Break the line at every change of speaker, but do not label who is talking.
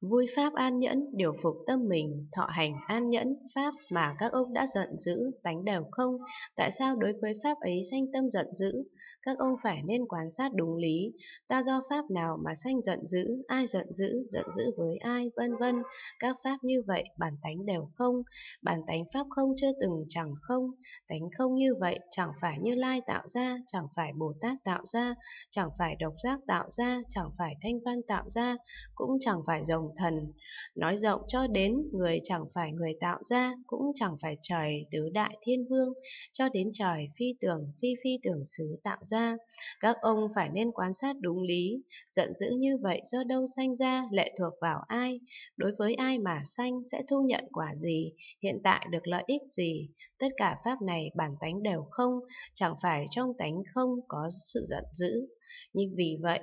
vui pháp an nhẫn điều phục tâm mình thọ hành an nhẫn pháp mà các ông đã giận dữ tánh đều không tại sao đối với pháp ấy sanh tâm giận dữ các ông phải nên quan sát đúng lý ta do pháp nào mà sanh giận dữ ai giận dữ giận dữ với ai vân vân các pháp như vậy bản tánh đều không bản tánh pháp không chưa từng chẳng không tánh không như vậy chẳng phải như lai tạo ra chẳng phải bồ tát tạo ra chẳng phải độc giác tạo ra chẳng phải thanh văn tạo ra cũng chẳng phải rồng hồng thần. Nói rộng cho đến người chẳng phải người tạo ra, cũng chẳng phải trời tứ đại thiên vương, cho đến trời phi tưởng phi phi tưởng xứ tạo ra. Các ông phải nên quan sát đúng lý, giận dữ như vậy do đâu sanh ra, lệ thuộc vào ai, đối với ai mà sanh sẽ thu nhận quả gì, hiện tại được lợi ích gì. Tất cả pháp này bản tánh đều không, chẳng phải trong tánh không có sự giận dữ. Nhưng vì vậy,